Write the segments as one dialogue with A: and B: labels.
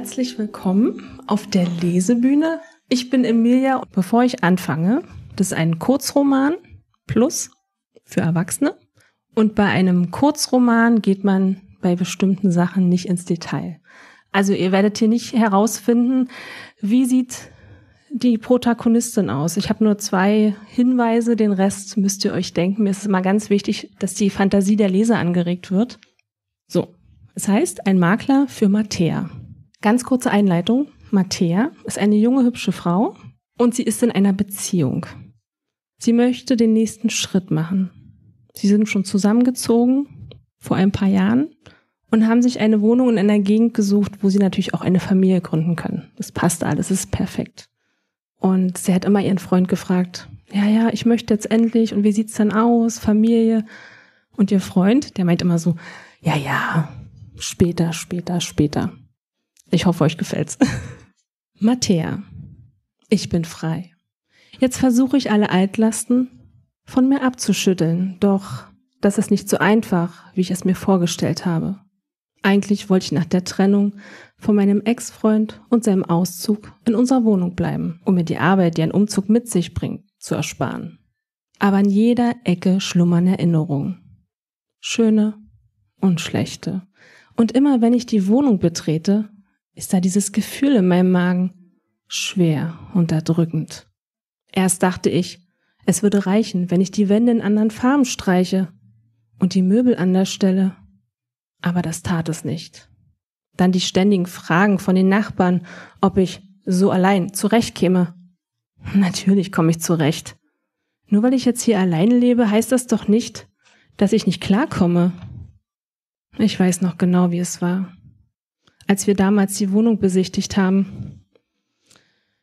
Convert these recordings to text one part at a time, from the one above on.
A: herzlich willkommen auf der Lesebühne. Ich bin Emilia und bevor ich anfange, das ist ein Kurzroman plus für Erwachsene. Und bei einem Kurzroman geht man bei bestimmten Sachen nicht ins Detail. Also ihr werdet hier nicht herausfinden, wie sieht die Protagonistin aus. Ich habe nur zwei Hinweise, den Rest müsst ihr euch denken. Mir ist es immer ganz wichtig, dass die Fantasie der Leser angeregt wird. So, es heißt ein Makler für Mattea. Ganz kurze Einleitung. Mattea ist eine junge, hübsche Frau und sie ist in einer Beziehung. Sie möchte den nächsten Schritt machen. Sie sind schon zusammengezogen vor ein paar Jahren und haben sich eine Wohnung in einer Gegend gesucht, wo sie natürlich auch eine Familie gründen können. Das passt alles, ist perfekt. Und sie hat immer ihren Freund gefragt, ja, ja, ich möchte jetzt endlich und wie sieht's dann aus, Familie? Und ihr Freund, der meint immer so, ja, ja, später, später, später. Ich hoffe, euch gefällt's. Matthäa, ich bin frei. Jetzt versuche ich alle Altlasten von mir abzuschütteln, doch das ist nicht so einfach, wie ich es mir vorgestellt habe. Eigentlich wollte ich nach der Trennung von meinem Ex-Freund und seinem Auszug in unserer Wohnung bleiben, um mir die Arbeit, die ein Umzug mit sich bringt, zu ersparen. Aber an jeder Ecke schlummern Erinnerungen. Schöne und schlechte. Und immer wenn ich die Wohnung betrete, ist da dieses Gefühl in meinem Magen schwer und erdrückend. Erst dachte ich, es würde reichen, wenn ich die Wände in anderen Farben streiche und die Möbel anders stelle. Aber das tat es nicht. Dann die ständigen Fragen von den Nachbarn, ob ich so allein zurechtkäme. Natürlich komme ich zurecht. Nur weil ich jetzt hier allein lebe, heißt das doch nicht, dass ich nicht klarkomme. Ich weiß noch genau, wie es war als wir damals die Wohnung besichtigt haben.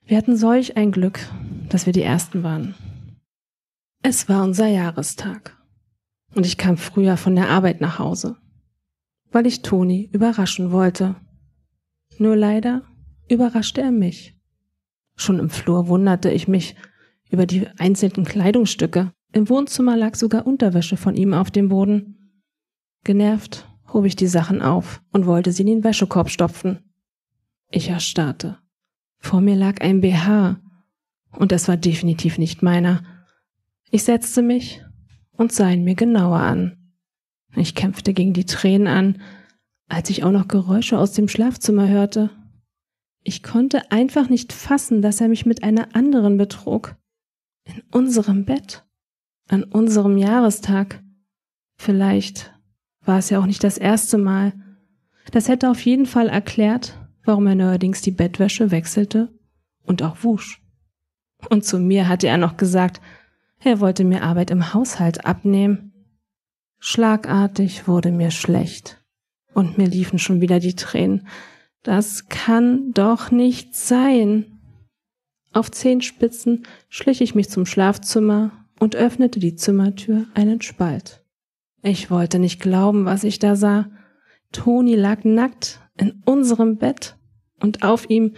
A: Wir hatten solch ein Glück, dass wir die Ersten waren. Es war unser Jahrestag. Und ich kam früher von der Arbeit nach Hause, weil ich Toni überraschen wollte. Nur leider überraschte er mich. Schon im Flur wunderte ich mich über die einzelnen Kleidungsstücke. Im Wohnzimmer lag sogar Unterwäsche von ihm auf dem Boden. Genervt hob ich die Sachen auf und wollte sie in den Wäschekorb stopfen. Ich erstarrte. Vor mir lag ein BH, und es war definitiv nicht meiner. Ich setzte mich und sah ihn mir genauer an. Ich kämpfte gegen die Tränen an, als ich auch noch Geräusche aus dem Schlafzimmer hörte. Ich konnte einfach nicht fassen, dass er mich mit einer anderen betrog. In unserem Bett. An unserem Jahrestag. Vielleicht war es ja auch nicht das erste Mal. Das hätte auf jeden Fall erklärt, warum er neuerdings die Bettwäsche wechselte und auch wusch. Und zu mir hatte er noch gesagt, er wollte mir Arbeit im Haushalt abnehmen. Schlagartig wurde mir schlecht und mir liefen schon wieder die Tränen. Das kann doch nicht sein. Auf Zehenspitzen schlich ich mich zum Schlafzimmer und öffnete die Zimmertür einen Spalt. Ich wollte nicht glauben, was ich da sah. Toni lag nackt in unserem Bett und auf ihm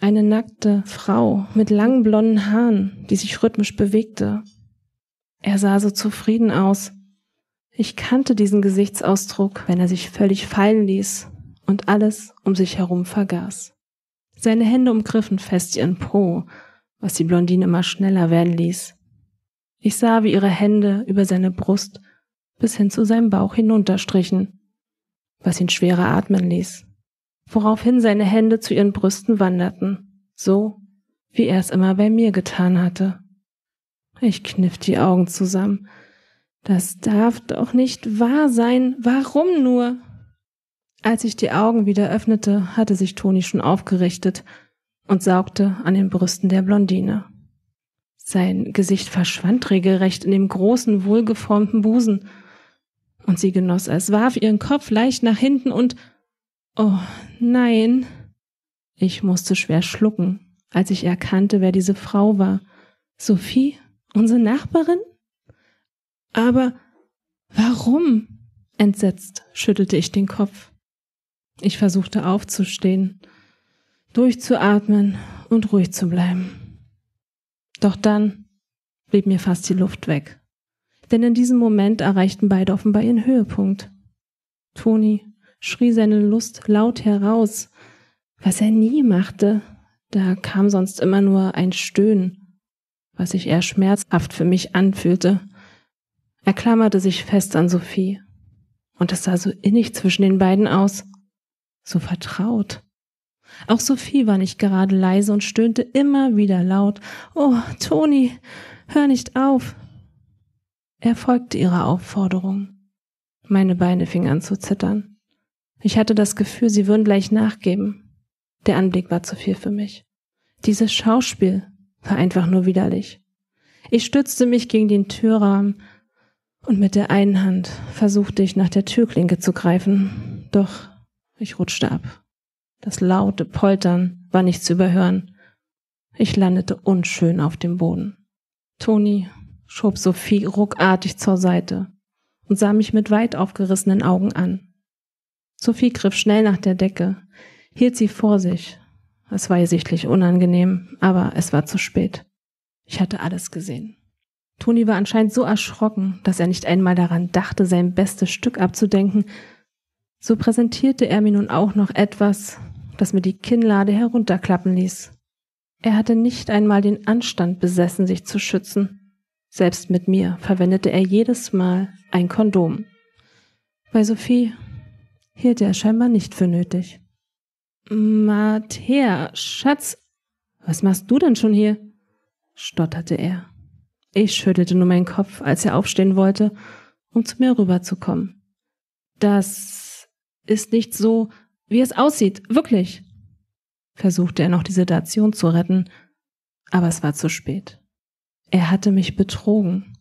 A: eine nackte Frau mit langen blonden Haaren, die sich rhythmisch bewegte. Er sah so zufrieden aus. Ich kannte diesen Gesichtsausdruck, wenn er sich völlig fallen ließ und alles um sich herum vergaß. Seine Hände umgriffen fest ihren Po, was die Blondine immer schneller werden ließ. Ich sah, wie ihre Hände über seine Brust bis hin zu seinem Bauch hinunterstrichen, was ihn schwerer atmen ließ, woraufhin seine Hände zu ihren Brüsten wanderten, so wie er es immer bei mir getan hatte. Ich kniff die Augen zusammen. Das darf doch nicht wahr sein. Warum nur? Als ich die Augen wieder öffnete, hatte sich Toni schon aufgerichtet und saugte an den Brüsten der Blondine. Sein Gesicht verschwand regelrecht in dem großen, wohlgeformten Busen, und sie genoss es, warf ihren Kopf leicht nach hinten und Oh nein. Ich musste schwer schlucken, als ich erkannte, wer diese Frau war. Sophie, unsere Nachbarin? Aber warum? Entsetzt schüttelte ich den Kopf. Ich versuchte aufzustehen, durchzuatmen und ruhig zu bleiben. Doch dann blieb mir fast die Luft weg. Denn in diesem Moment erreichten beide offenbar ihren Höhepunkt. Toni schrie seine Lust laut heraus, was er nie machte. Da kam sonst immer nur ein Stöhnen, was sich eher schmerzhaft für mich anfühlte. Er klammerte sich fest an Sophie. Und es sah so innig zwischen den beiden aus. So vertraut. Auch Sophie war nicht gerade leise und stöhnte immer wieder laut. Oh, Toni, hör nicht auf. Er folgte ihrer Aufforderung. Meine Beine fingen an zu zittern. Ich hatte das Gefühl, sie würden gleich nachgeben. Der Anblick war zu viel für mich. Dieses Schauspiel war einfach nur widerlich. Ich stützte mich gegen den Türrahmen und mit der einen Hand versuchte ich nach der Türklinke zu greifen, doch ich rutschte ab. Das laute Poltern war nicht zu überhören. Ich landete unschön auf dem Boden. Toni schob Sophie ruckartig zur Seite und sah mich mit weit aufgerissenen Augen an. Sophie griff schnell nach der Decke, hielt sie vor sich. Es war ihr sichtlich unangenehm, aber es war zu spät. Ich hatte alles gesehen. Toni war anscheinend so erschrocken, dass er nicht einmal daran dachte, sein bestes Stück abzudenken. So präsentierte er mir nun auch noch etwas, das mir die Kinnlade herunterklappen ließ. Er hatte nicht einmal den Anstand besessen, sich zu schützen. Selbst mit mir verwendete er jedes Mal ein Kondom. Bei Sophie hielt er scheinbar nicht für nötig. Mater, Schatz, was machst du denn schon hier? stotterte er. Ich schüttelte nur meinen Kopf, als er aufstehen wollte, um zu mir rüberzukommen. Das ist nicht so, wie es aussieht, wirklich, versuchte er noch die Situation zu retten, aber es war zu spät. Er hatte mich betrogen.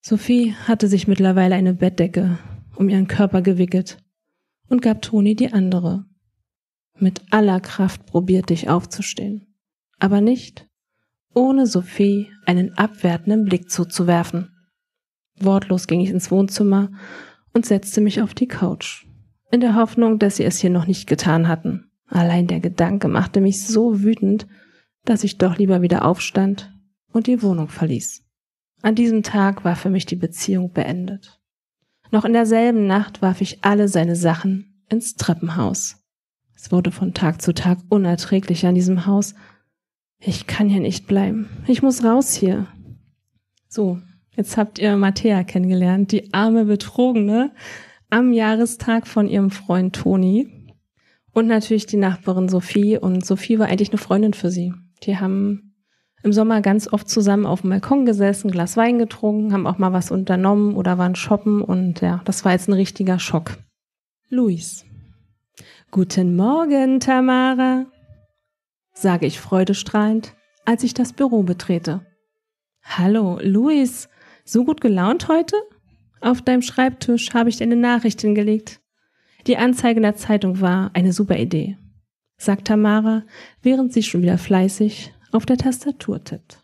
A: Sophie hatte sich mittlerweile eine Bettdecke um ihren Körper gewickelt und gab Toni die andere. Mit aller Kraft probierte ich aufzustehen, aber nicht, ohne Sophie einen abwertenden Blick zuzuwerfen. Wortlos ging ich ins Wohnzimmer und setzte mich auf die Couch, in der Hoffnung, dass sie es hier noch nicht getan hatten. Allein der Gedanke machte mich so wütend, dass ich doch lieber wieder aufstand und die Wohnung verließ. An diesem Tag war für mich die Beziehung beendet. Noch in derselben Nacht warf ich alle seine Sachen ins Treppenhaus. Es wurde von Tag zu Tag unerträglicher in diesem Haus. Ich kann hier nicht bleiben. Ich muss raus hier. So, jetzt habt ihr Mattea kennengelernt, die arme Betrogene am Jahrestag von ihrem Freund Toni und natürlich die Nachbarin Sophie. Und Sophie war eigentlich eine Freundin für sie. Die haben im Sommer ganz oft zusammen auf dem Balkon gesessen, Glas Wein getrunken, haben auch mal was unternommen oder waren shoppen und ja, das war jetzt ein richtiger Schock. Luis. Guten Morgen, Tamara, sage ich freudestrahlend, als ich das Büro betrete. Hallo, Luis, so gut gelaunt heute? Auf deinem Schreibtisch habe ich dir eine Nachricht hingelegt. Die Anzeige in der Zeitung war eine super Idee, sagt Tamara, während sie schon wieder fleißig auf der Tastatur tippt.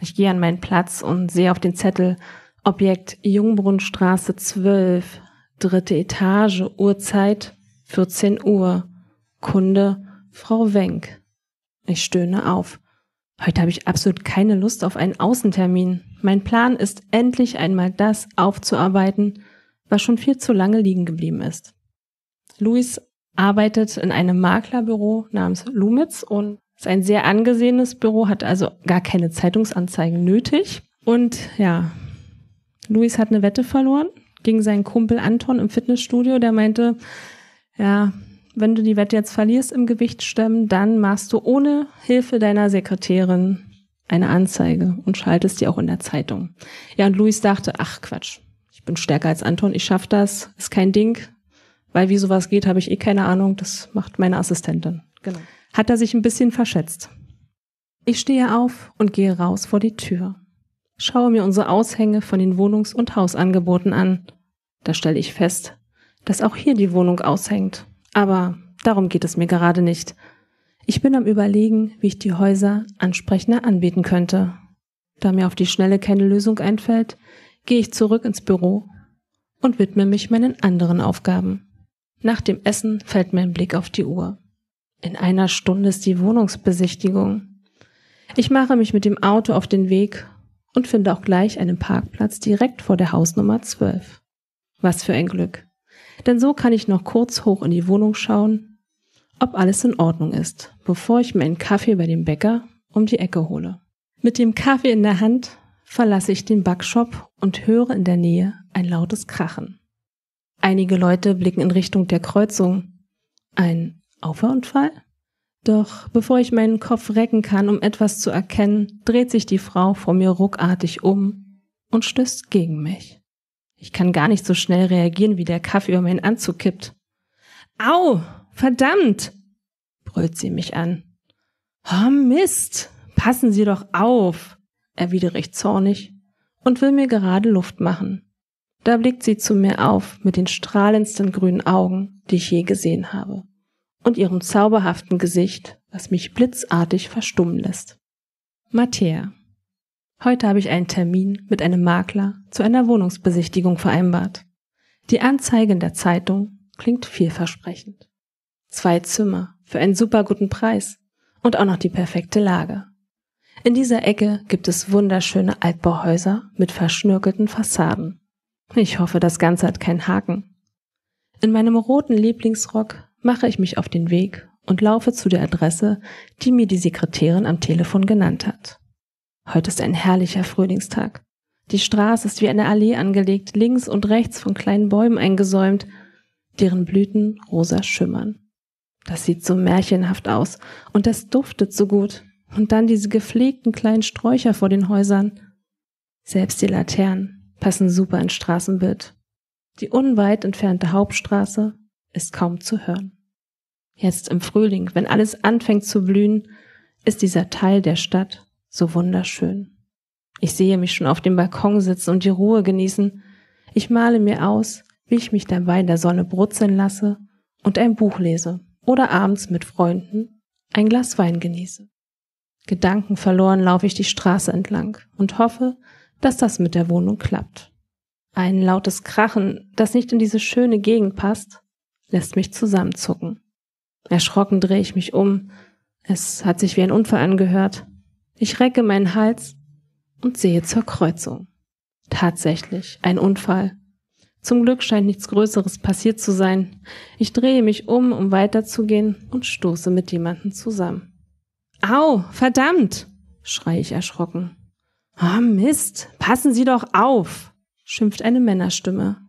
A: Ich gehe an meinen Platz und sehe auf den Zettel Objekt Jungbrunnstraße 12, dritte Etage, Uhrzeit 14 Uhr, Kunde Frau Wenk. Ich stöhne auf. Heute habe ich absolut keine Lust auf einen Außentermin. Mein Plan ist endlich einmal das aufzuarbeiten, was schon viel zu lange liegen geblieben ist. Luis arbeitet in einem Maklerbüro namens Lumitz und ist ein sehr angesehenes Büro, hat also gar keine Zeitungsanzeigen nötig. Und ja, Luis hat eine Wette verloren gegen seinen Kumpel Anton im Fitnessstudio, der meinte, ja, wenn du die Wette jetzt verlierst im Gewichtstemmen, dann machst du ohne Hilfe deiner Sekretärin eine Anzeige und schaltest die auch in der Zeitung. Ja, und Luis dachte, ach Quatsch, ich bin stärker als Anton, ich schaff das, ist kein Ding, weil wie sowas geht, habe ich eh keine Ahnung, das macht meine Assistentin. Genau hat er sich ein bisschen verschätzt. Ich stehe auf und gehe raus vor die Tür. Schaue mir unsere Aushänge von den Wohnungs- und Hausangeboten an. Da stelle ich fest, dass auch hier die Wohnung aushängt. Aber darum geht es mir gerade nicht. Ich bin am Überlegen, wie ich die Häuser ansprechender anbieten könnte. Da mir auf die Schnelle keine Lösung einfällt, gehe ich zurück ins Büro und widme mich meinen anderen Aufgaben. Nach dem Essen fällt mein Blick auf die Uhr. In einer Stunde ist die Wohnungsbesichtigung. Ich mache mich mit dem Auto auf den Weg und finde auch gleich einen Parkplatz direkt vor der Hausnummer 12. Was für ein Glück. Denn so kann ich noch kurz hoch in die Wohnung schauen, ob alles in Ordnung ist, bevor ich mir einen Kaffee bei dem Bäcker um die Ecke hole. Mit dem Kaffee in der Hand verlasse ich den Backshop und höre in der Nähe ein lautes Krachen. Einige Leute blicken in Richtung der Kreuzung. Ein Auffahrunfall? Doch bevor ich meinen Kopf recken kann, um etwas zu erkennen, dreht sich die Frau vor mir ruckartig um und stößt gegen mich. Ich kann gar nicht so schnell reagieren, wie der Kaffee über meinen Anzug kippt. Au! Verdammt! brüllt sie mich an. Oh Mist! Passen Sie doch auf! erwidere ich zornig und will mir gerade Luft machen. Da blickt sie zu mir auf mit den strahlendsten grünen Augen, die ich je gesehen habe und ihrem zauberhaften Gesicht, was mich blitzartig verstummen lässt. Mattea. Heute habe ich einen Termin mit einem Makler zu einer Wohnungsbesichtigung vereinbart. Die Anzeige in der Zeitung klingt vielversprechend. Zwei Zimmer für einen super guten Preis und auch noch die perfekte Lage. In dieser Ecke gibt es wunderschöne Altbauhäuser mit verschnörkelten Fassaden. Ich hoffe, das Ganze hat keinen Haken. In meinem roten Lieblingsrock mache ich mich auf den Weg und laufe zu der Adresse, die mir die Sekretärin am Telefon genannt hat. Heute ist ein herrlicher Frühlingstag. Die Straße ist wie eine Allee angelegt, links und rechts von kleinen Bäumen eingesäumt, deren Blüten rosa schimmern. Das sieht so märchenhaft aus und das duftet so gut. Und dann diese gepflegten kleinen Sträucher vor den Häusern. Selbst die Laternen passen super ins Straßenbild. Die unweit entfernte Hauptstraße ist kaum zu hören. Jetzt im Frühling, wenn alles anfängt zu blühen, ist dieser Teil der Stadt so wunderschön. Ich sehe mich schon auf dem Balkon sitzen und die Ruhe genießen. Ich male mir aus, wie ich mich dabei in der Sonne brutzeln lasse und ein Buch lese oder abends mit Freunden ein Glas Wein genieße. Gedanken verloren laufe ich die Straße entlang und hoffe, dass das mit der Wohnung klappt. Ein lautes Krachen, das nicht in diese schöne Gegend passt, lässt mich zusammenzucken. Erschrocken drehe ich mich um. Es hat sich wie ein Unfall angehört. Ich recke meinen Hals und sehe zur Kreuzung. Tatsächlich, ein Unfall. Zum Glück scheint nichts Größeres passiert zu sein. Ich drehe mich um, um weiterzugehen und stoße mit jemandem zusammen. Au, verdammt! schreie ich erschrocken. Oh Mist, passen Sie doch auf! schimpft eine Männerstimme.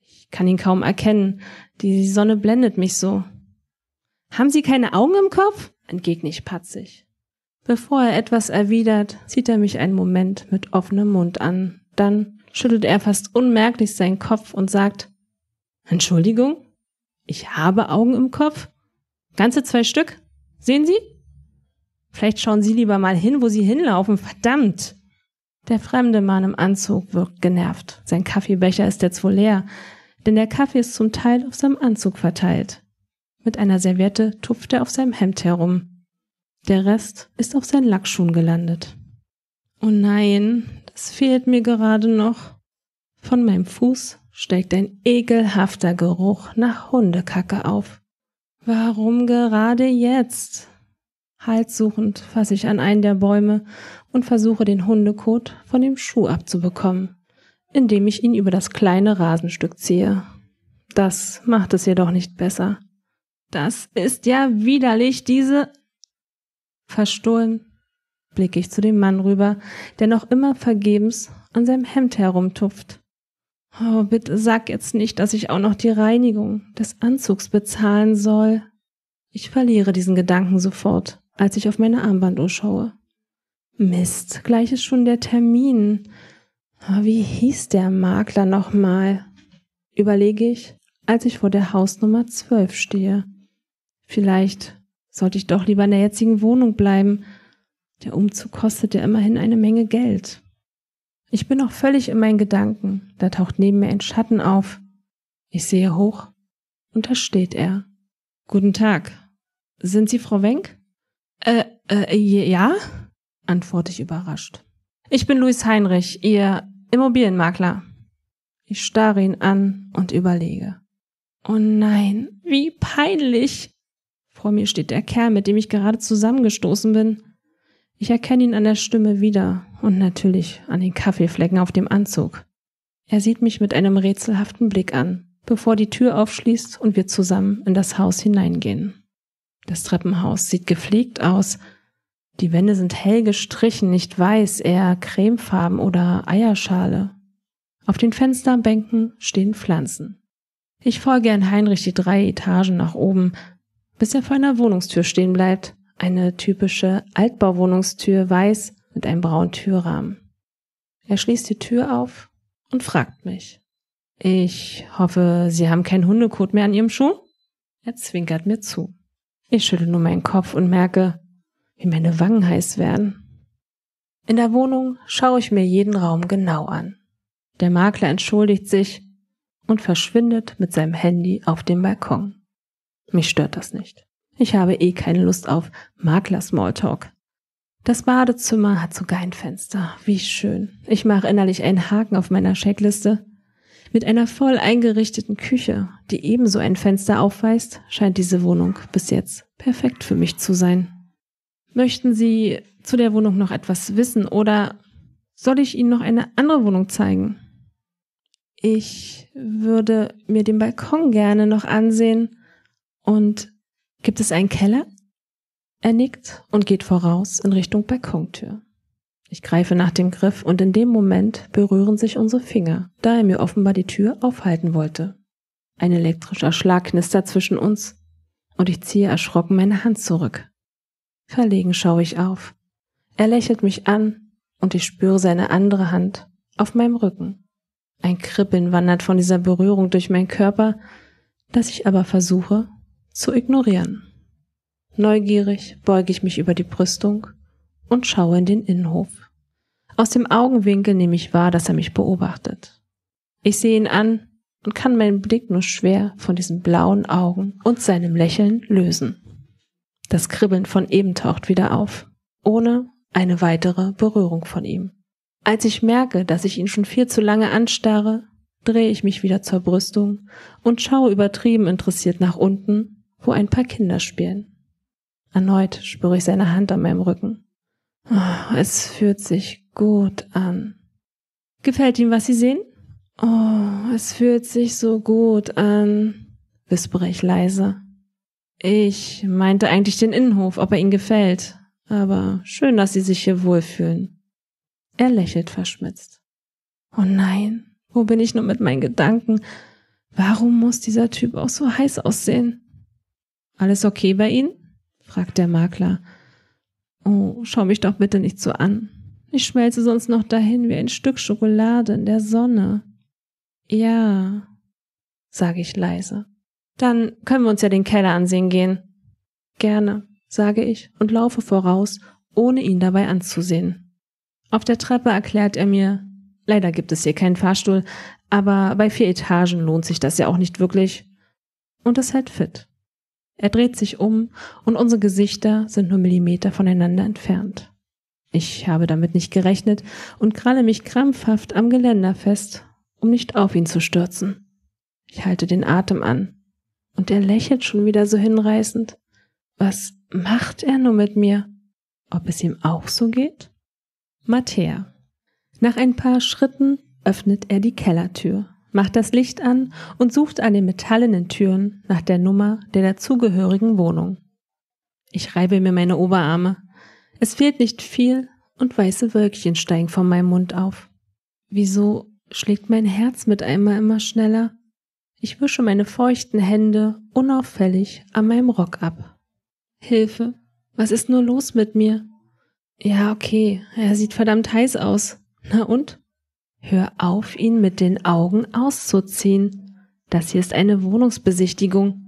A: Ich kann ihn kaum erkennen, die Sonne blendet mich so. Haben Sie keine Augen im Kopf? entgegne ich patzig. Bevor er etwas erwidert, zieht er mich einen Moment mit offenem Mund an. Dann schüttelt er fast unmerklich seinen Kopf und sagt, Entschuldigung? Ich habe Augen im Kopf? Ganze zwei Stück? Sehen Sie? Vielleicht schauen Sie lieber mal hin, wo Sie hinlaufen. Verdammt! Der fremde Mann im Anzug wirkt genervt. Sein Kaffeebecher ist jetzt wohl leer, denn der Kaffee ist zum Teil auf seinem Anzug verteilt. Mit einer Serviette tupft er auf seinem Hemd herum. Der Rest ist auf seinen Lackschuhen gelandet. Oh nein, das fehlt mir gerade noch. Von meinem Fuß steigt ein ekelhafter Geruch nach Hundekacke auf. Warum gerade jetzt? Halssuchend fasse ich an einen der Bäume und versuche den Hundekot von dem Schuh abzubekommen, indem ich ihn über das kleine Rasenstück ziehe. Das macht es jedoch nicht besser. Das ist ja widerlich, diese verstohlen blicke ich zu dem Mann rüber, der noch immer vergebens an seinem Hemd herumtupft. Oh, bitte sag jetzt nicht, dass ich auch noch die Reinigung des Anzugs bezahlen soll. Ich verliere diesen Gedanken sofort, als ich auf meine Armbanduhr schaue. Mist, gleich ist schon der Termin. Oh, wie hieß der Makler nochmal? Überlege ich, als ich vor der Hausnummer zwölf stehe. Vielleicht sollte ich doch lieber in der jetzigen Wohnung bleiben. Der Umzug kostet ja immerhin eine Menge Geld. Ich bin noch völlig in meinen Gedanken. Da taucht neben mir ein Schatten auf. Ich sehe hoch und da steht er. Guten Tag. Sind Sie Frau Wenk? Äh, äh, ja? antworte ich überrascht. Ich bin Luis Heinrich, Ihr Immobilienmakler. Ich starre ihn an und überlege. Oh nein, wie peinlich. Vor mir steht der Kerl, mit dem ich gerade zusammengestoßen bin. Ich erkenne ihn an der Stimme wieder und natürlich an den Kaffeeflecken auf dem Anzug. Er sieht mich mit einem rätselhaften Blick an, bevor die Tür aufschließt und wir zusammen in das Haus hineingehen. Das Treppenhaus sieht gepflegt aus. Die Wände sind hell gestrichen, nicht weiß, eher cremefarben oder Eierschale. Auf den Fensterbänken stehen Pflanzen. Ich folge Herrn Heinrich die drei Etagen nach oben, bis er vor einer Wohnungstür stehen bleibt. Eine typische Altbauwohnungstür, weiß mit einem braunen Türrahmen. Er schließt die Tür auf und fragt mich. Ich hoffe, Sie haben keinen Hundekot mehr an Ihrem Schuh? Er zwinkert mir zu. Ich schüttel nur meinen Kopf und merke, wie meine Wangen heiß werden. In der Wohnung schaue ich mir jeden Raum genau an. Der Makler entschuldigt sich und verschwindet mit seinem Handy auf dem Balkon. Mich stört das nicht. Ich habe eh keine Lust auf Makler-Smalltalk. Das Badezimmer hat sogar ein Fenster. Wie schön. Ich mache innerlich einen Haken auf meiner Checkliste. Mit einer voll eingerichteten Küche, die ebenso ein Fenster aufweist, scheint diese Wohnung bis jetzt perfekt für mich zu sein. Möchten Sie zu der Wohnung noch etwas wissen oder soll ich Ihnen noch eine andere Wohnung zeigen? Ich würde mir den Balkon gerne noch ansehen. Und gibt es einen Keller? Er nickt und geht voraus in Richtung Balkontür. Ich greife nach dem Griff und in dem Moment berühren sich unsere Finger, da er mir offenbar die Tür aufhalten wollte. Ein elektrischer Schlag knistert zwischen uns und ich ziehe erschrocken meine Hand zurück. Verlegen schaue ich auf. Er lächelt mich an und ich spüre seine andere Hand auf meinem Rücken. Ein Kribbeln wandert von dieser Berührung durch meinen Körper, das ich aber versuche zu ignorieren. Neugierig beuge ich mich über die Brüstung und schaue in den Innenhof. Aus dem Augenwinkel nehme ich wahr, dass er mich beobachtet. Ich sehe ihn an und kann meinen Blick nur schwer von diesen blauen Augen und seinem Lächeln lösen. Das Kribbeln von eben taucht wieder auf, ohne eine weitere Berührung von ihm. Als ich merke, dass ich ihn schon viel zu lange anstarre, drehe ich mich wieder zur Brüstung und schaue übertrieben interessiert nach unten wo ein paar Kinder spielen. Erneut spüre ich seine Hand an meinem Rücken. Oh, es fühlt sich gut an. Gefällt Ihnen, was Sie sehen? Oh, es fühlt sich so gut an, wispere ich leise. Ich meinte eigentlich den Innenhof, ob er Ihnen gefällt. Aber schön, dass Sie sich hier wohlfühlen. Er lächelt verschmitzt. Oh nein, wo bin ich nur mit meinen Gedanken? Warum muss dieser Typ auch so heiß aussehen? Alles okay bei Ihnen? fragt der Makler. Oh, schau mich doch bitte nicht so an. Ich schmelze sonst noch dahin wie ein Stück Schokolade in der Sonne. Ja, sage ich leise. Dann können wir uns ja den Keller ansehen gehen. Gerne, sage ich und laufe voraus, ohne ihn dabei anzusehen. Auf der Treppe erklärt er mir, leider gibt es hier keinen Fahrstuhl, aber bei vier Etagen lohnt sich das ja auch nicht wirklich. Und es hält fit. Er dreht sich um und unsere Gesichter sind nur Millimeter voneinander entfernt. Ich habe damit nicht gerechnet und kralle mich krampfhaft am Geländer fest, um nicht auf ihn zu stürzen. Ich halte den Atem an. Und er lächelt schon wieder so hinreißend. Was macht er nur mit mir? Ob es ihm auch so geht? Matthäa. Nach ein paar Schritten öffnet er die Kellertür macht das Licht an und sucht an den metallenen Türen nach der Nummer der dazugehörigen Wohnung. Ich reibe mir meine Oberarme. Es fehlt nicht viel und weiße Wölkchen steigen von meinem Mund auf. Wieso schlägt mein Herz mit einmal immer schneller? Ich wische meine feuchten Hände unauffällig an meinem Rock ab. Hilfe, was ist nur los mit mir? Ja, okay, er sieht verdammt heiß aus. Na und? Hör auf, ihn mit den Augen auszuziehen. Das hier ist eine Wohnungsbesichtigung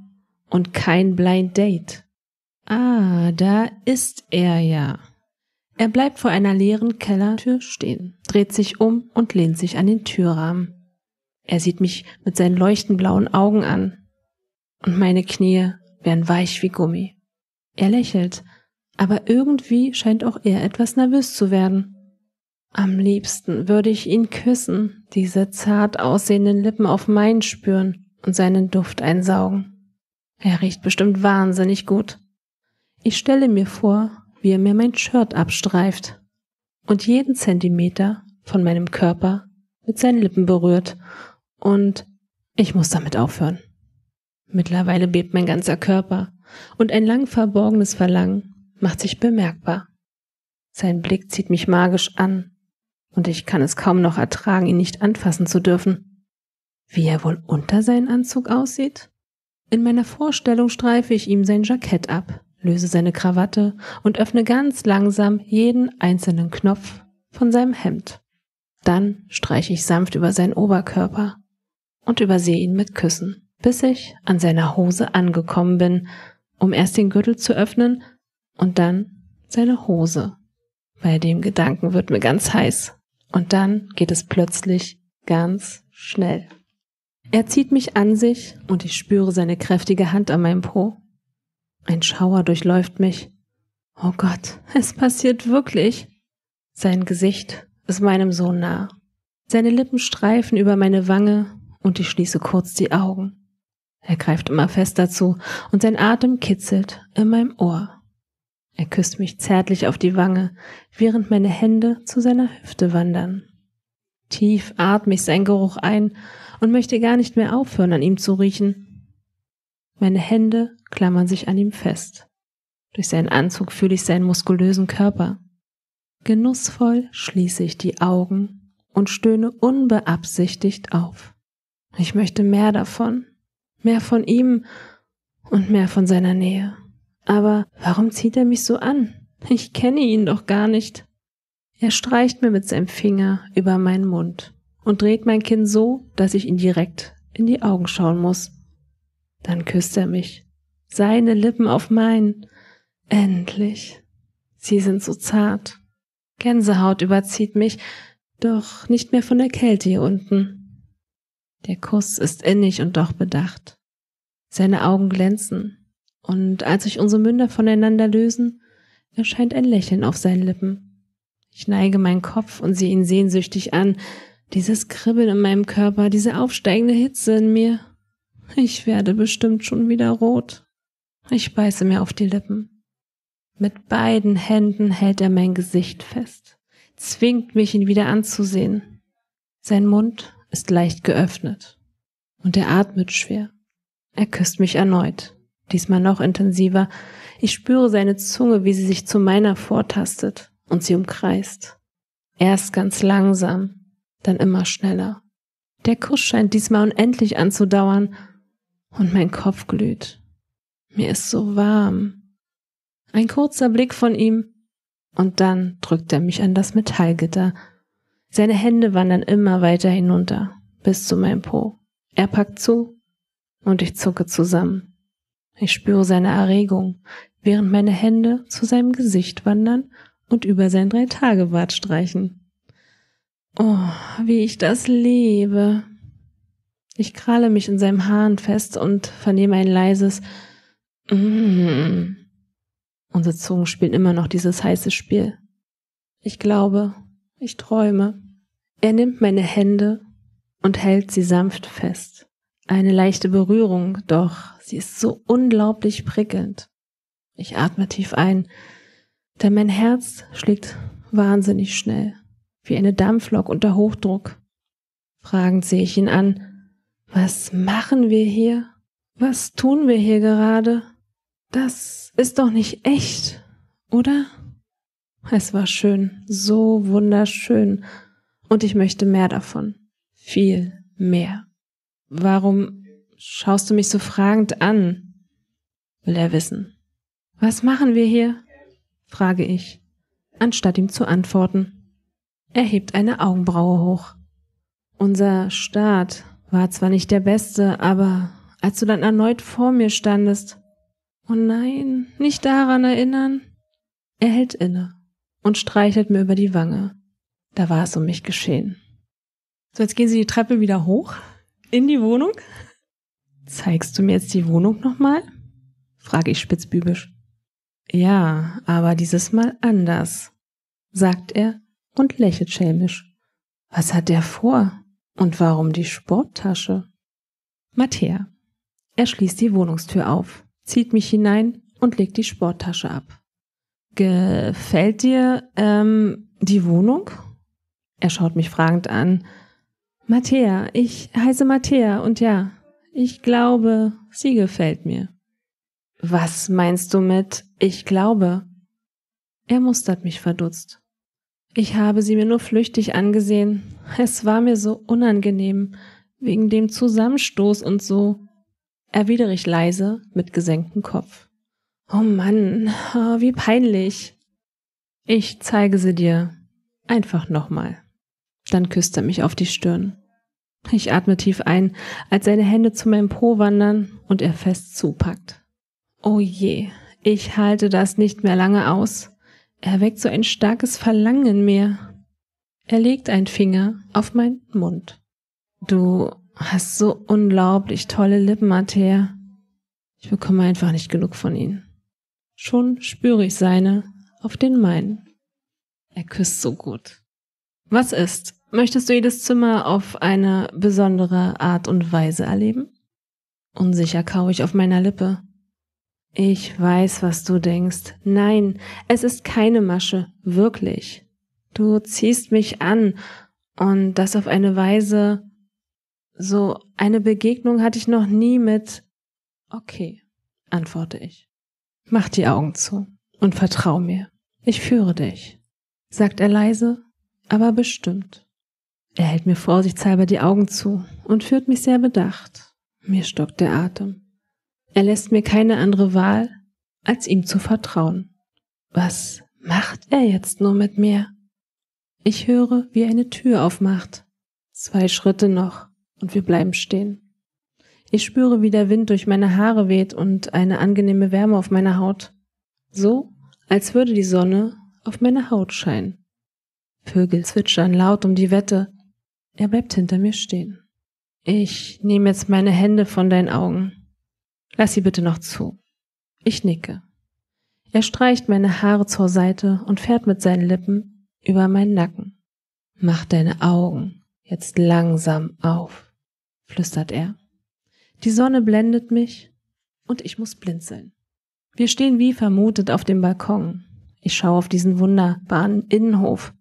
A: und kein Blind Date. Ah, da ist er ja. Er bleibt vor einer leeren Kellertür stehen, dreht sich um und lehnt sich an den Türrahmen. Er sieht mich mit seinen blauen Augen an. Und meine Knie werden weich wie Gummi. Er lächelt, aber irgendwie scheint auch er etwas nervös zu werden. Am liebsten würde ich ihn küssen, diese zart aussehenden Lippen auf meinen spüren und seinen Duft einsaugen. Er riecht bestimmt wahnsinnig gut. Ich stelle mir vor, wie er mir mein Shirt abstreift und jeden Zentimeter von meinem Körper mit seinen Lippen berührt und ich muss damit aufhören. Mittlerweile bebt mein ganzer Körper und ein lang verborgenes Verlangen macht sich bemerkbar. Sein Blick zieht mich magisch an und ich kann es kaum noch ertragen, ihn nicht anfassen zu dürfen. Wie er wohl unter seinen Anzug aussieht? In meiner Vorstellung streife ich ihm sein Jackett ab, löse seine Krawatte und öffne ganz langsam jeden einzelnen Knopf von seinem Hemd. Dann streiche ich sanft über seinen Oberkörper und übersehe ihn mit Küssen, bis ich an seiner Hose angekommen bin, um erst den Gürtel zu öffnen und dann seine Hose. Bei dem Gedanken wird mir ganz heiß. Und dann geht es plötzlich ganz schnell. Er zieht mich an sich und ich spüre seine kräftige Hand an meinem Po. Ein Schauer durchläuft mich. Oh Gott, es passiert wirklich. Sein Gesicht ist meinem Sohn nah. Seine Lippen streifen über meine Wange und ich schließe kurz die Augen. Er greift immer fester zu und sein Atem kitzelt in meinem Ohr. Er küsst mich zärtlich auf die Wange, während meine Hände zu seiner Hüfte wandern. Tief atme ich sein Geruch ein und möchte gar nicht mehr aufhören, an ihm zu riechen. Meine Hände klammern sich an ihm fest. Durch seinen Anzug fühle ich seinen muskulösen Körper. Genussvoll schließe ich die Augen und stöhne unbeabsichtigt auf. Ich möchte mehr davon, mehr von ihm und mehr von seiner Nähe. Aber warum zieht er mich so an? Ich kenne ihn doch gar nicht. Er streicht mir mit seinem Finger über meinen Mund und dreht mein Kinn so, dass ich ihn direkt in die Augen schauen muss. Dann küsst er mich, seine Lippen auf meinen. Endlich. Sie sind so zart. Gänsehaut überzieht mich, doch nicht mehr von der Kälte hier unten. Der Kuss ist innig und doch bedacht. Seine Augen glänzen, und als sich unsere Münder voneinander lösen, erscheint ein Lächeln auf seinen Lippen. Ich neige meinen Kopf und sehe ihn sehnsüchtig an. Dieses Kribbeln in meinem Körper, diese aufsteigende Hitze in mir. Ich werde bestimmt schon wieder rot. Ich beiße mir auf die Lippen. Mit beiden Händen hält er mein Gesicht fest, zwingt mich, ihn wieder anzusehen. Sein Mund ist leicht geöffnet und er atmet schwer. Er küsst mich erneut diesmal noch intensiver. Ich spüre seine Zunge, wie sie sich zu meiner vortastet und sie umkreist. Erst ganz langsam, dann immer schneller. Der Kuss scheint diesmal unendlich anzudauern und mein Kopf glüht. Mir ist so warm. Ein kurzer Blick von ihm und dann drückt er mich an das Metallgitter. Seine Hände wandern immer weiter hinunter bis zu meinem Po. Er packt zu und ich zucke zusammen. Ich spüre seine Erregung, während meine Hände zu seinem Gesicht wandern und über sein drei streichen. Oh, wie ich das liebe. Ich kralle mich in seinem Haaren fest und vernehme ein leises mm. Unsere Zungen spielen immer noch dieses heiße Spiel. Ich glaube, ich träume. Er nimmt meine Hände und hält sie sanft fest. Eine leichte Berührung, doch Sie ist so unglaublich prickelnd. Ich atme tief ein, denn mein Herz schlägt wahnsinnig schnell, wie eine Dampflok unter Hochdruck. Fragend sehe ich ihn an. Was machen wir hier? Was tun wir hier gerade? Das ist doch nicht echt, oder? Es war schön, so wunderschön. Und ich möchte mehr davon. Viel mehr. Warum schaust du mich so fragend an, will er wissen. Was machen wir hier? frage ich, anstatt ihm zu antworten. Er hebt eine Augenbraue hoch. Unser Start war zwar nicht der beste, aber als du dann erneut vor mir standest, oh nein, nicht daran erinnern. Er hält inne und streichelt mir über die Wange. Da war es um mich geschehen. So, jetzt gehen Sie die Treppe wieder hoch in die Wohnung. Zeigst du mir jetzt die Wohnung nochmal? frage ich spitzbübisch. Ja, aber dieses Mal anders, sagt er und lächelt schelmisch. Was hat er vor? Und warum die Sporttasche? Matthäa. Er schließt die Wohnungstür auf, zieht mich hinein und legt die Sporttasche ab. Gefällt dir ähm, die Wohnung? Er schaut mich fragend an. Matthäa, ich heiße Matthäa und ja, ich glaube, sie gefällt mir. Was meinst du mit ich glaube? Er mustert mich verdutzt. Ich habe sie mir nur flüchtig angesehen. Es war mir so unangenehm, wegen dem Zusammenstoß und so, erwidere ich leise mit gesenktem Kopf. Oh Mann, oh, wie peinlich. Ich zeige sie dir. Einfach nochmal. Dann küsst er mich auf die Stirn. Ich atme tief ein, als seine Hände zu meinem Po wandern und er fest zupackt. Oh je, ich halte das nicht mehr lange aus. Er weckt so ein starkes Verlangen in mir. Er legt einen Finger auf meinen Mund. Du hast so unglaublich tolle Lippen, Matthäa. Ich bekomme einfach nicht genug von ihnen. Schon spüre ich seine auf den meinen. Er küsst so gut. Was ist, Möchtest du jedes Zimmer auf eine besondere Art und Weise erleben? Unsicher kaue ich auf meiner Lippe. Ich weiß, was du denkst. Nein, es ist keine Masche, wirklich. Du ziehst mich an und das auf eine Weise. So eine Begegnung hatte ich noch nie mit. Okay, antworte ich. Mach die Augen zu und vertrau mir. Ich führe dich, sagt er leise, aber bestimmt. Er hält mir vorsichtshalber die Augen zu und führt mich sehr bedacht. Mir stockt der Atem. Er lässt mir keine andere Wahl, als ihm zu vertrauen. Was macht er jetzt nur mit mir? Ich höre, wie eine Tür aufmacht. Zwei Schritte noch und wir bleiben stehen. Ich spüre, wie der Wind durch meine Haare weht und eine angenehme Wärme auf meiner Haut. So, als würde die Sonne auf meine Haut scheinen. Vögel zwitschern laut um die Wette, er bleibt hinter mir stehen. Ich nehme jetzt meine Hände von deinen Augen. Lass sie bitte noch zu. Ich nicke. Er streicht meine Haare zur Seite und fährt mit seinen Lippen über meinen Nacken. Mach deine Augen jetzt langsam auf, flüstert er. Die Sonne blendet mich und ich muss blinzeln. Wir stehen wie vermutet auf dem Balkon. Ich schaue auf diesen wunderbaren Innenhof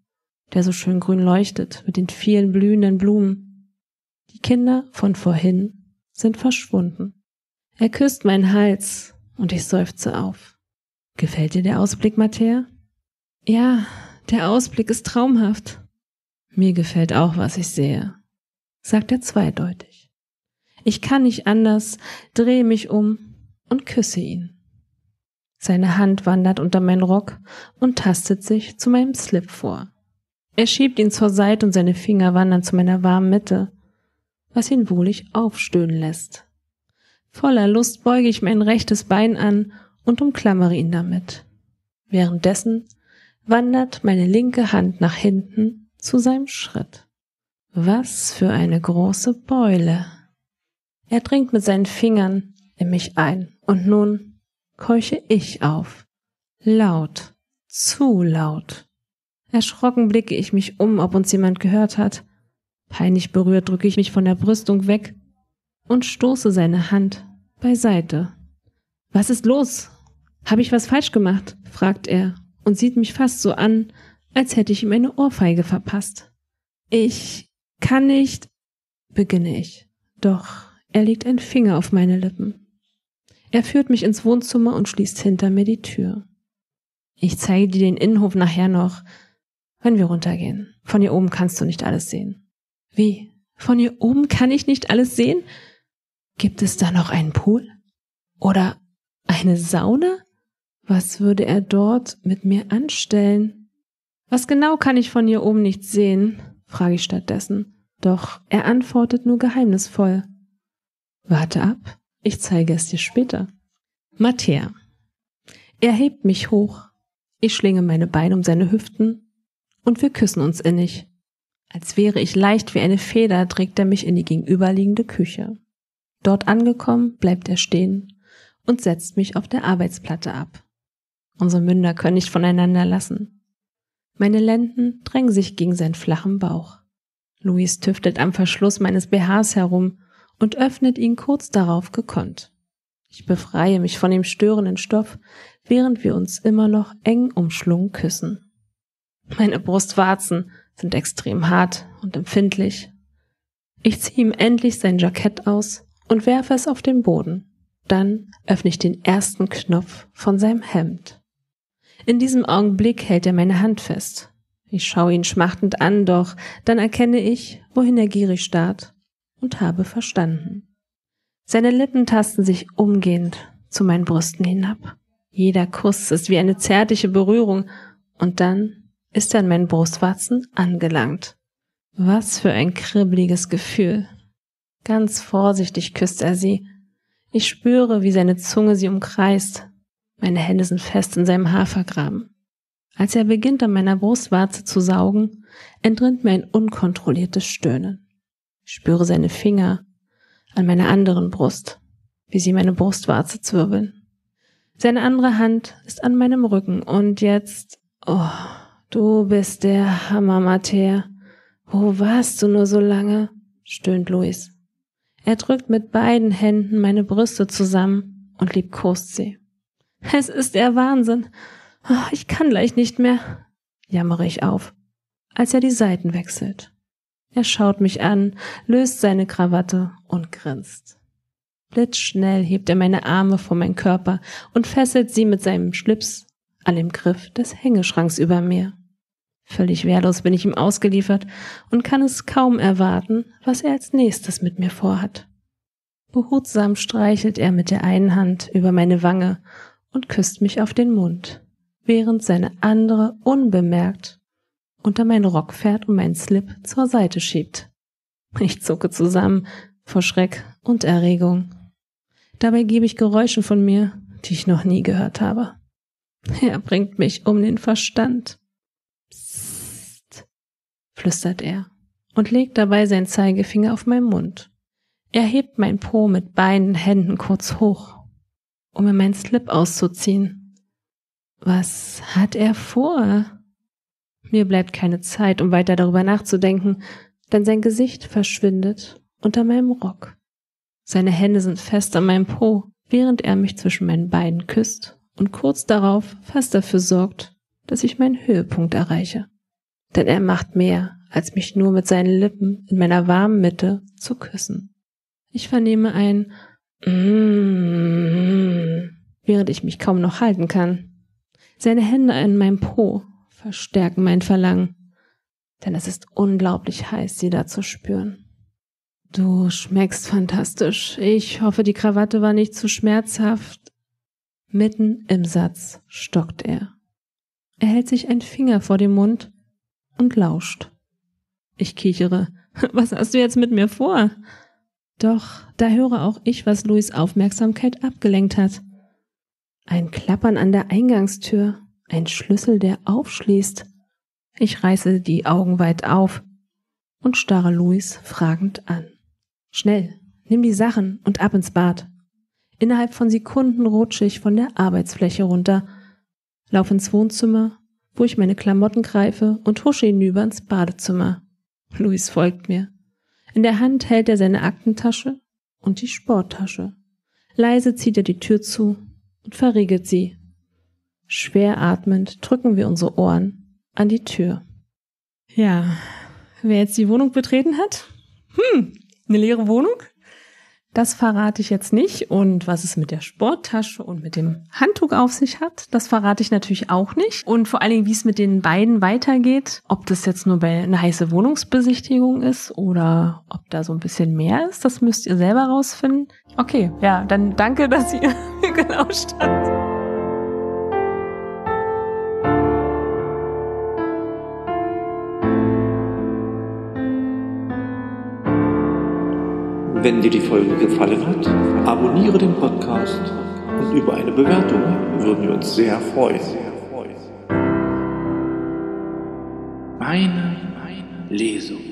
A: der so schön grün leuchtet mit den vielen blühenden Blumen. Die Kinder von vorhin sind verschwunden. Er küsst meinen Hals und ich seufze auf. Gefällt dir der Ausblick, Matthäa? Ja, der Ausblick ist traumhaft. Mir gefällt auch, was ich sehe, sagt er zweideutig. Ich kann nicht anders, drehe mich um und küsse ihn. Seine Hand wandert unter meinen Rock und tastet sich zu meinem Slip vor. Er schiebt ihn zur Seite und seine Finger wandern zu meiner warmen Mitte, was ihn wohlig aufstöhnen lässt. Voller Lust beuge ich mein rechtes Bein an und umklammere ihn damit. Währenddessen wandert meine linke Hand nach hinten zu seinem Schritt. Was für eine große Beule. Er dringt mit seinen Fingern in mich ein und nun keuche ich auf. Laut, zu laut. Erschrocken blicke ich mich um, ob uns jemand gehört hat. Peinlich berührt drücke ich mich von der Brüstung weg und stoße seine Hand beiseite. Was ist los? Habe ich was falsch gemacht? fragt er und sieht mich fast so an, als hätte ich ihm eine Ohrfeige verpasst. Ich kann nicht, beginne ich. Doch er legt einen Finger auf meine Lippen. Er führt mich ins Wohnzimmer und schließt hinter mir die Tür. Ich zeige dir den Innenhof nachher noch, wenn wir runtergehen. Von hier oben kannst du nicht alles sehen. Wie? Von hier oben kann ich nicht alles sehen? Gibt es da noch einen Pool? Oder eine Sauna? Was würde er dort mit mir anstellen? Was genau kann ich von hier oben nicht sehen? frage ich stattdessen. Doch er antwortet nur geheimnisvoll. Warte ab, ich zeige es dir später. Matthäa. Er hebt mich hoch. Ich schlinge meine Beine um seine Hüften und wir küssen uns innig. Als wäre ich leicht wie eine Feder, trägt er mich in die gegenüberliegende Küche. Dort angekommen, bleibt er stehen und setzt mich auf der Arbeitsplatte ab. Unsere Münder können nicht voneinander lassen. Meine Lenden drängen sich gegen seinen flachen Bauch. Luis tüftelt am Verschluss meines BHs herum und öffnet ihn kurz darauf gekonnt. Ich befreie mich von dem störenden Stoff, während wir uns immer noch eng umschlungen küssen. Meine Brustwarzen sind extrem hart und empfindlich. Ich ziehe ihm endlich sein Jackett aus und werfe es auf den Boden. Dann öffne ich den ersten Knopf von seinem Hemd. In diesem Augenblick hält er meine Hand fest. Ich schaue ihn schmachtend an, doch dann erkenne ich, wohin er gierig starrt und habe verstanden. Seine Lippen tasten sich umgehend zu meinen Brüsten hinab. Jeder Kuss ist wie eine zärtliche Berührung und dann ist an meinen Brustwarzen angelangt. Was für ein kribbeliges Gefühl. Ganz vorsichtig küsst er sie. Ich spüre, wie seine Zunge sie umkreist. Meine Hände sind fest in seinem Haar vergraben. Als er beginnt, an meiner Brustwarze zu saugen, entrinnt mir ein unkontrolliertes Stöhnen. Ich spüre seine Finger an meiner anderen Brust, wie sie meine Brustwarze zwirbeln. Seine andere Hand ist an meinem Rücken und jetzt, oh, Du bist der Hammer, Mater. Wo warst du nur so lange? stöhnt Luis. Er drückt mit beiden Händen meine Brüste zusammen und liebkost sie. Es ist der Wahnsinn. Ah, ich kann gleich nicht mehr, jammere ich auf, als er die Seiten wechselt. Er schaut mich an, löst seine Krawatte und grinst. Blitzschnell hebt er meine Arme vor meinen Körper und fesselt sie mit seinem Schlips an dem Griff des Hängeschranks über mir. Völlig wehrlos bin ich ihm ausgeliefert und kann es kaum erwarten, was er als nächstes mit mir vorhat. Behutsam streichelt er mit der einen Hand über meine Wange und küsst mich auf den Mund, während seine andere unbemerkt unter meinen Rock fährt und meinen Slip zur Seite schiebt. Ich zucke zusammen vor Schreck und Erregung. Dabei gebe ich Geräusche von mir, die ich noch nie gehört habe. Er bringt mich um den Verstand flüstert er und legt dabei seinen Zeigefinger auf meinen Mund. Er hebt mein Po mit beiden Händen kurz hoch, um mir meinen Slip auszuziehen. Was hat er vor? Mir bleibt keine Zeit, um weiter darüber nachzudenken, denn sein Gesicht verschwindet unter meinem Rock. Seine Hände sind fest an meinem Po, während er mich zwischen meinen Beinen küsst und kurz darauf fast dafür sorgt, dass ich meinen Höhepunkt erreiche denn er macht mehr, als mich nur mit seinen Lippen in meiner warmen Mitte zu küssen. Ich vernehme ein mm, während ich mich kaum noch halten kann. Seine Hände in meinem Po verstärken mein Verlangen, denn es ist unglaublich heiß, sie da zu spüren. Du schmeckst fantastisch. Ich hoffe, die Krawatte war nicht zu schmerzhaft. Mitten im Satz stockt er. Er hält sich ein Finger vor dem Mund und lauscht. Ich kichere. Was hast du jetzt mit mir vor? Doch, da höre auch ich, was Louis Aufmerksamkeit abgelenkt hat. Ein Klappern an der Eingangstür, ein Schlüssel, der aufschließt. Ich reiße die Augen weit auf und starre Louis fragend an. Schnell, nimm die Sachen und ab ins Bad. Innerhalb von Sekunden rutsche ich von der Arbeitsfläche runter, lauf ins Wohnzimmer wo ich meine Klamotten greife und husche hinüber ins Badezimmer. Luis folgt mir. In der Hand hält er seine Aktentasche und die Sporttasche. Leise zieht er die Tür zu und verriegelt sie. Schwer atmend drücken wir unsere Ohren an die Tür. Ja, wer jetzt die Wohnung betreten hat? Hm, eine leere Wohnung? Das verrate ich jetzt nicht. Und was es mit der Sporttasche und mit dem Handtuch auf sich hat, das verrate ich natürlich auch nicht. Und vor allen Dingen, wie es mit den beiden weitergeht, ob das jetzt nur bei einer heiße Wohnungsbesichtigung ist oder ob da so ein bisschen mehr ist, das müsst ihr selber rausfinden. Okay, ja, dann danke, dass ihr mir gelauscht habt. Wenn dir die Folge gefallen hat, abonniere den Podcast und über eine Bewertung würden wir uns sehr freuen. Meine meine Lesung.